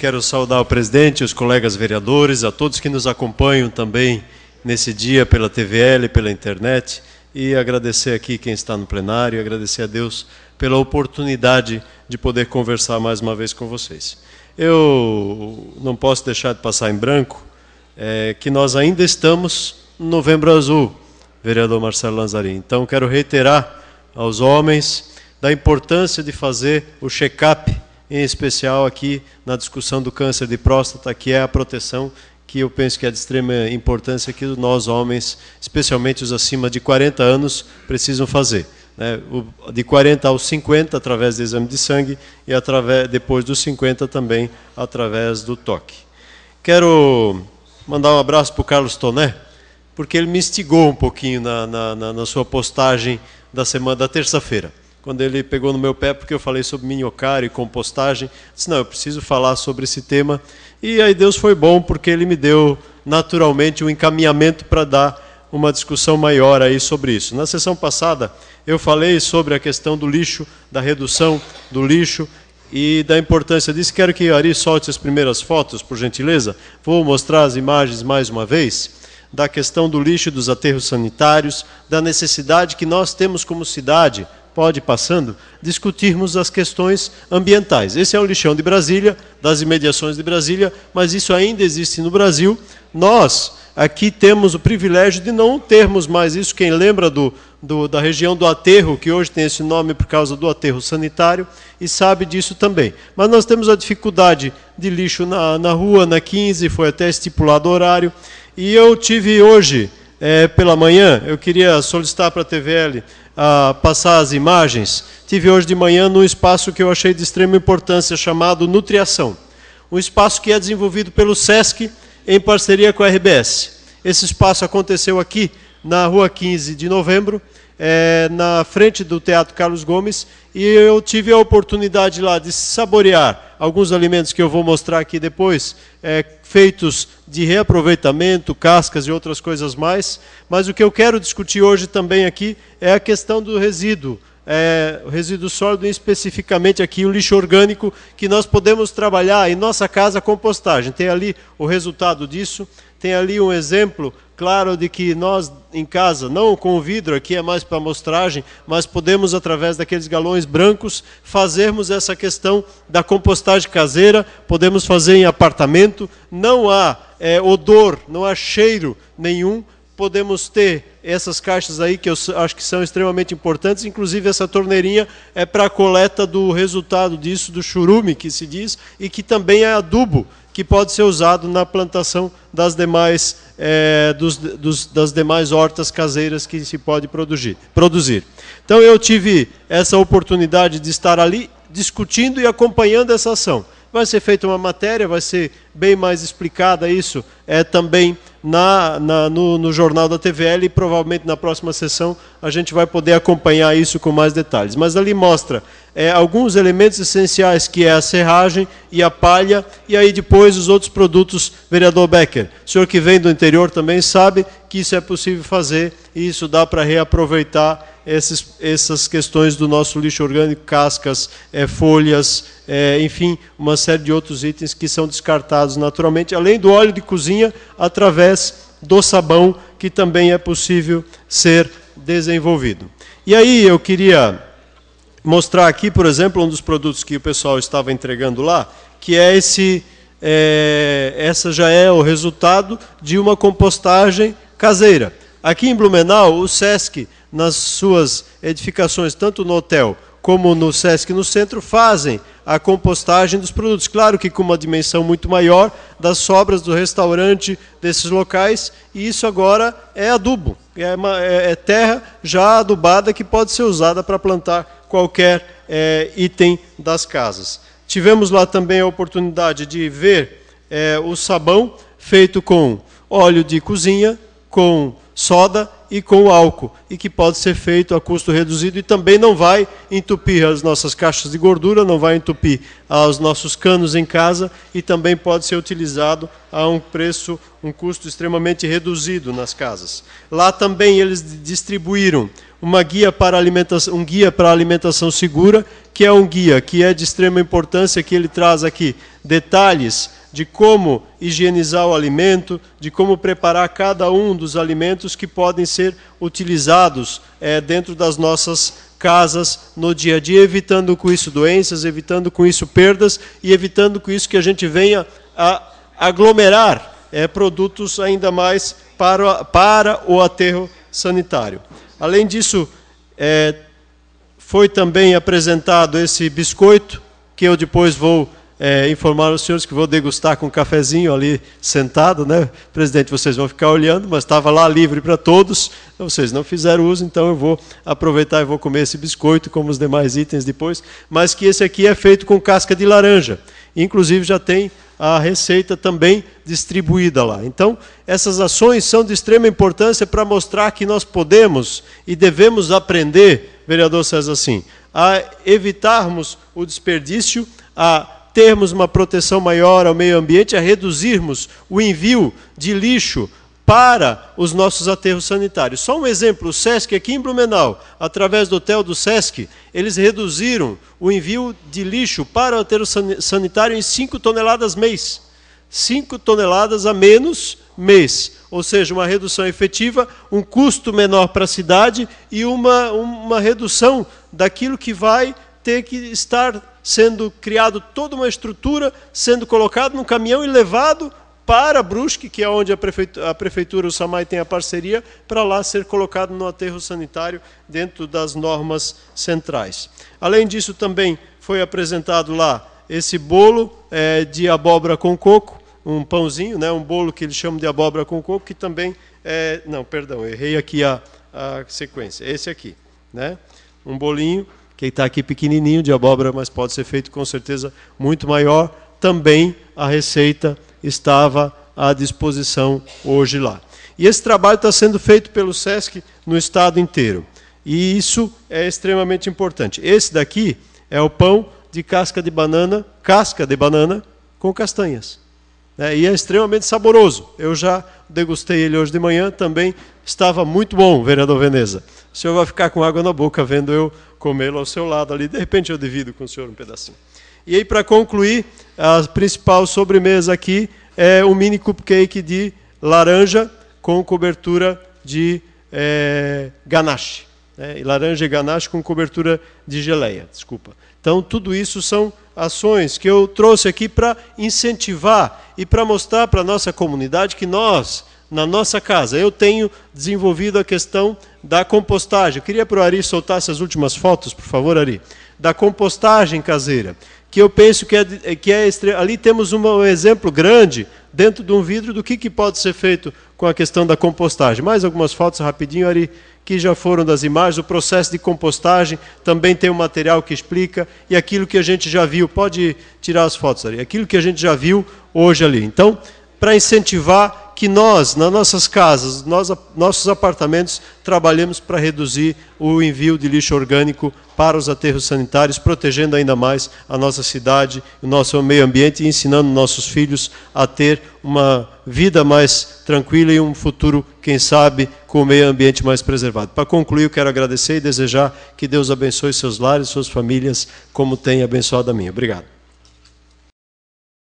quero saudar o presidente, os colegas vereadores, a todos que nos acompanham também nesse dia pela TVL, pela internet, e agradecer aqui quem está no plenário, agradecer a Deus pela oportunidade de poder conversar mais uma vez com vocês. Eu não posso deixar de passar em branco é, que nós ainda estamos no Novembro Azul, vereador Marcelo Lanzarin. Então, quero reiterar aos homens da importância de fazer o check-up em especial aqui na discussão do câncer de próstata, que é a proteção que eu penso que é de extrema importância que nós homens, especialmente os acima de 40 anos, precisam fazer. Né? De 40 aos 50 através do exame de sangue e através, depois dos 50 também através do toque. Quero mandar um abraço para o Carlos Toné, porque ele me instigou um pouquinho na, na, na sua postagem da semana da terça-feira quando ele pegou no meu pé porque eu falei sobre minhocário e compostagem. Disse, não, eu preciso falar sobre esse tema. E aí Deus foi bom porque ele me deu naturalmente um encaminhamento para dar uma discussão maior aí sobre isso. Na sessão passada eu falei sobre a questão do lixo, da redução do lixo e da importância disso. Quero que Ari solte as primeiras fotos, por gentileza. Vou mostrar as imagens mais uma vez da questão do lixo e dos aterros sanitários, da necessidade que nós temos como cidade pode passando, discutirmos as questões ambientais. Esse é o lixão de Brasília, das imediações de Brasília, mas isso ainda existe no Brasil. Nós aqui temos o privilégio de não termos mais isso. Quem lembra do, do, da região do aterro, que hoje tem esse nome por causa do aterro sanitário, e sabe disso também. Mas nós temos a dificuldade de lixo na, na rua, na 15, foi até estipulado horário. E eu tive hoje é, pela manhã, eu queria solicitar para a TVL a ah, passar as imagens. Tive hoje de manhã num espaço que eu achei de extrema importância, chamado Nutriação. Um espaço que é desenvolvido pelo SESC em parceria com a RBS. Esse espaço aconteceu aqui na rua 15 de novembro, é, na frente do Teatro Carlos Gomes, e eu tive a oportunidade lá de saborear alguns alimentos que eu vou mostrar aqui depois, é, feitos de reaproveitamento, cascas e outras coisas mais. Mas o que eu quero discutir hoje também aqui é a questão do resíduo. É, o resíduo sólido, especificamente aqui o lixo orgânico, que nós podemos trabalhar em nossa casa compostagem. Tem ali o resultado disso tem ali um exemplo claro de que nós em casa, não com o vidro, aqui é mais para mostragem, mas podemos, através daqueles galões brancos, fazermos essa questão da compostagem caseira, podemos fazer em apartamento, não há é, odor, não há cheiro nenhum, podemos ter essas caixas aí que eu acho que são extremamente importantes, inclusive essa torneirinha é para a coleta do resultado disso, do churume que se diz, e que também é adubo que pode ser usado na plantação das demais, é, dos, dos, das demais hortas caseiras que se pode produzir, produzir. Então eu tive essa oportunidade de estar ali discutindo e acompanhando essa ação. Vai ser feita uma matéria, vai ser bem mais explicada isso é, também na, na no, no, Jornal da TVL e provavelmente na próxima sessão a gente vai poder acompanhar isso com mais detalhes. Mas ali mostra é, alguns elementos essenciais, que é a serragem e a palha, e aí depois os outros produtos, vereador Becker. O senhor que vem do interior também sabe que isso é possível fazer e isso dá para reaproveitar esses, essas questões do nosso lixo orgânico, cascas, é, folhas, é, enfim, uma série de outros itens que são descartados naturalmente, além do óleo de cozinha, através do sabão, que também é possível ser desenvolvido. E aí eu queria mostrar aqui, por exemplo, um dos produtos que o pessoal estava entregando lá, que é esse. É, essa já é o resultado de uma compostagem caseira. Aqui em Blumenau, o SESC nas suas edificações, tanto no hotel como no SESC no centro, fazem a compostagem dos produtos. Claro que com uma dimensão muito maior das sobras do restaurante desses locais, e isso agora é adubo, é, uma, é, é terra já adubada que pode ser usada para plantar qualquer é, item das casas. Tivemos lá também a oportunidade de ver é, o sabão feito com óleo de cozinha, com soda e com álcool, e que pode ser feito a custo reduzido e também não vai entupir as nossas caixas de gordura, não vai entupir ah, os nossos canos em casa e também pode ser utilizado a um preço, um custo extremamente reduzido nas casas. Lá também eles distribuíram uma guia para alimentação, um guia para alimentação segura, que é um guia que é de extrema importância, que ele traz aqui detalhes de como higienizar o alimento, de como preparar cada um dos alimentos que podem ser utilizados é, dentro das nossas casas no dia a dia, evitando com isso doenças, evitando com isso perdas e evitando com isso que a gente venha a aglomerar é, produtos ainda mais para, para o aterro sanitário. Além disso, é, foi também apresentado esse biscoito, que eu depois vou é, informar os senhores que vou degustar com um cafezinho ali sentado, né? Presidente, vocês vão ficar olhando, mas estava lá livre para todos, vocês não fizeram uso, então eu vou aproveitar e vou comer esse biscoito, como os demais itens depois, mas que esse aqui é feito com casca de laranja. Inclusive já tem a receita também distribuída lá. Então, essas ações são de extrema importância para mostrar que nós podemos e devemos aprender, vereador César, assim, a evitarmos o desperdício, a termos uma proteção maior ao meio ambiente a é reduzirmos o envio de lixo para os nossos aterros sanitários. Só um exemplo, o SESC aqui em Blumenau, através do hotel do SESC, eles reduziram o envio de lixo para o aterro sanitário em 5 toneladas mês. 5 toneladas a menos mês, ou seja, uma redução efetiva, um custo menor para a cidade e uma, uma redução daquilo que vai ter que estar sendo criado toda uma estrutura, sendo colocado num caminhão e levado para Brusque, que é onde a prefeitura, a prefeitura o Samai tem a parceria, para lá ser colocado no aterro sanitário dentro das normas centrais. Além disso, também foi apresentado lá esse bolo é, de abóbora com coco, um pãozinho, né, um bolo que eles chamam de abóbora com coco, que também é, não, perdão, errei aqui a, a sequência, esse aqui, né, um bolinho que está aqui pequenininho de abóbora, mas pode ser feito com certeza muito maior. Também a receita estava à disposição hoje lá. E esse trabalho está sendo feito pelo SESC no estado inteiro. E isso é extremamente importante. Esse daqui é o pão de casca de banana, casca de banana com castanhas. É, e é extremamente saboroso. Eu já degustei ele hoje de manhã, também estava muito bom, vereador Veneza o senhor vai ficar com água na boca vendo eu comê-lo ao seu lado ali. De repente eu divido com o senhor um pedacinho. E aí, para concluir, a principal sobremesa aqui é um mini cupcake de laranja com cobertura de é, ganache. Né? e laranja e ganache com cobertura de geleia, desculpa. Então, tudo isso são ações que eu trouxe aqui para incentivar e para mostrar para a nossa comunidade que nós, na nossa casa. Eu tenho desenvolvido a questão da compostagem. Eu queria para o Ari soltar essas últimas fotos, por favor, Ari. Da compostagem caseira, que eu penso que é, eh, que é ali temos um exemplo grande dentro de um vidro do que, que pode ser feito com a questão da compostagem. Mais algumas fotos rapidinho, Ari, que já foram das imagens. O processo de compostagem também tem um material que explica e aquilo que a gente já viu. Pode tirar as fotos, Ari. Aquilo que a gente já viu hoje ali. Então, para incentivar que nós, nas nossas casas, nós, nossos apartamentos, trabalhemos para reduzir o envio de lixo orgânico para os aterros sanitários, protegendo ainda mais a nossa cidade, o nosso meio ambiente e ensinando nossos filhos a ter uma vida mais tranquila e um futuro, quem sabe, com o meio ambiente mais preservado. Para concluir, eu quero agradecer e desejar que Deus abençoe seus lares, suas famílias, como tem abençoado a mim. Obrigado.